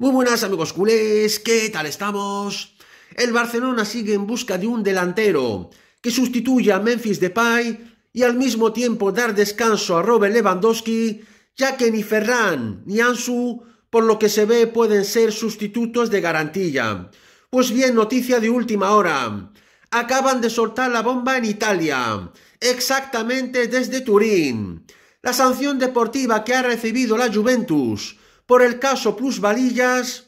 Muy buenas amigos culés, ¿qué tal estamos? El Barcelona sigue en busca de un delantero que sustituya a Memphis Depay y al mismo tiempo dar descanso a Robert Lewandowski, ya que ni Ferran ni Ansu, por lo que se ve, pueden ser sustitutos de garantía. Pues bien, noticia de última hora. Acaban de soltar la bomba en Italia, exactamente desde Turín. La sanción deportiva que ha recibido la Juventus por el caso plusvalillas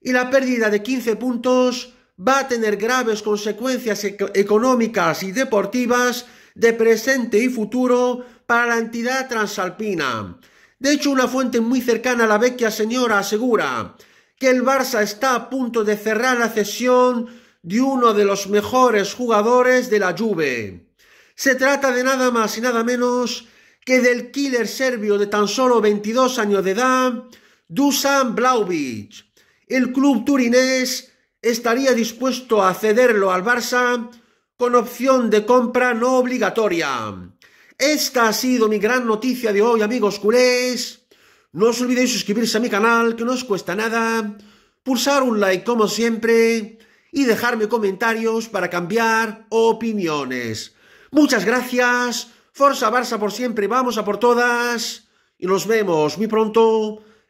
y la pérdida de 15 puntos va a tener graves consecuencias económicas y deportivas de presente y futuro para la entidad transalpina. De hecho, una fuente muy cercana a la vecchia señora asegura que el Barça está a punto de cerrar la cesión de uno de los mejores jugadores de la Juve. Se trata de nada más y nada menos que del killer serbio de tan solo 22 años de edad, Dusan Blaovic. El club turinés estaría dispuesto a cederlo al Barça con opción de compra no obligatoria. Esta ha sido mi gran noticia de hoy, amigos culés. No os olvidéis suscribirse a mi canal, que no os cuesta nada, pulsar un like como siempre y dejarme comentarios para cambiar opiniones. Muchas gracias, Forza Barça por siempre, vamos a por todas y nos vemos muy pronto